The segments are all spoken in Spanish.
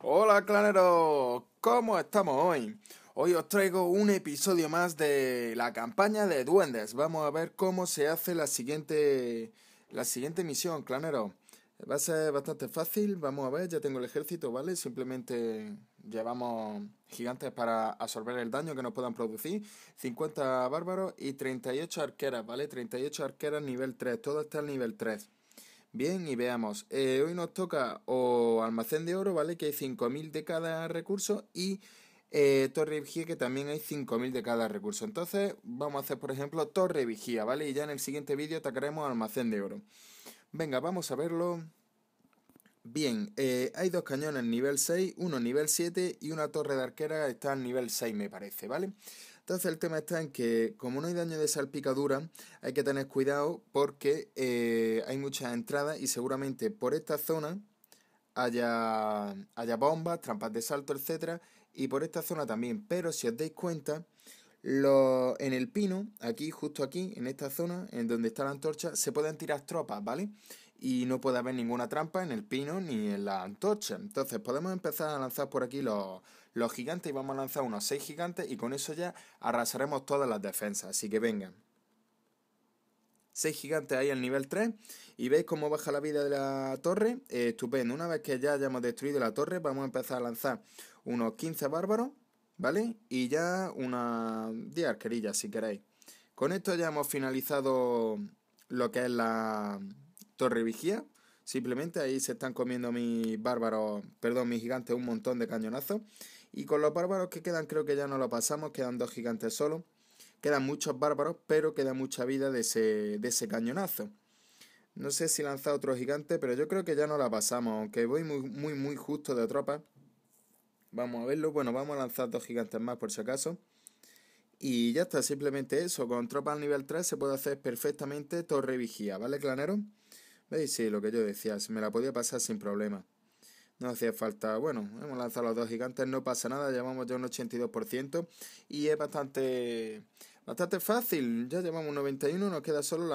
Hola, clanero, ¿cómo estamos hoy? Hoy os traigo un episodio más de la campaña de duendes. Vamos a ver cómo se hace la siguiente la siguiente misión, clanero. Va a ser bastante fácil, vamos a ver, ya tengo el ejército, ¿vale? Simplemente llevamos gigantes para absorber el daño que nos puedan producir, 50 bárbaros y 38 arqueras, ¿vale? 38 arqueras nivel 3, todo está al nivel 3. Bien, y veamos, eh, hoy nos toca o almacén de oro, ¿vale? Que hay 5.000 de cada recurso y eh, torre vigía que también hay 5000 de cada recurso. Entonces vamos a hacer por ejemplo torre vigía, ¿vale? Y ya en el siguiente vídeo atacaremos almacén de oro. Venga, vamos a verlo. Bien, eh, hay dos cañones nivel 6, uno nivel 7 y una torre de arquera está en nivel 6 me parece, ¿vale? Entonces el tema está en que como no hay daño de salpicadura, hay que tener cuidado porque eh, hay muchas entradas y seguramente por esta zona haya, haya bombas, trampas de salto, etcétera, y por esta zona también. Pero si os dais cuenta, lo en el pino, aquí, justo aquí, en esta zona, en donde está la antorcha, se pueden tirar tropas, ¿vale? Y no puede haber ninguna trampa en el pino ni en la antorcha. Entonces podemos empezar a lanzar por aquí los, los gigantes y vamos a lanzar unos 6 gigantes y con eso ya arrasaremos todas las defensas. Así que vengan seis gigantes ahí al nivel 3 y veis cómo baja la vida de la torre. Eh, estupendo. Una vez que ya hayamos destruido la torre, vamos a empezar a lanzar unos 15 bárbaros, ¿vale? Y ya unas 10 arquerillas, si queréis. Con esto ya hemos finalizado lo que es la torre vigía. Simplemente ahí se están comiendo mis bárbaros, perdón, mis gigantes un montón de cañonazos. Y con los bárbaros que quedan creo que ya no lo pasamos, quedan dos gigantes solo. Quedan muchos bárbaros, pero queda mucha vida de ese, cañonazo. No sé si lanzar otro gigante, pero yo creo que ya no la pasamos, aunque voy muy, muy, muy justo de tropa. Vamos a verlo. Bueno, vamos a lanzar dos gigantes más por si acaso. Y ya está, simplemente eso. Con tropa al nivel 3 se puede hacer perfectamente torre vigía, ¿vale, clanero? ¿Veis? Sí, lo que yo decía, se me la podía pasar sin problema. No hacía falta, bueno, hemos lanzado los dos gigantes, no pasa nada, llevamos ya un 82% y es bastante, bastante fácil, ya llevamos un 91, nos queda solo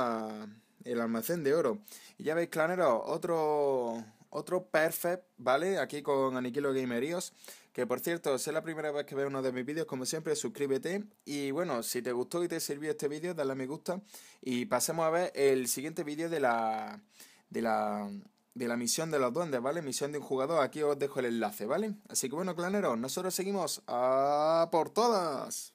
el almacén de oro. Y ya veis, claneros, otro, otro perfect, ¿vale? Aquí con Aniquilo Gameríos. E que por cierto, si es la primera vez que veo uno de mis vídeos, como siempre, suscríbete. Y bueno, si te gustó y te sirvió este vídeo, dale a me gusta. Y pasemos a ver el siguiente vídeo de la. de la de la misión de los duendes, ¿vale? Misión de un jugador, aquí os dejo el enlace, ¿vale? Así que bueno, claneros, nosotros seguimos a por todas.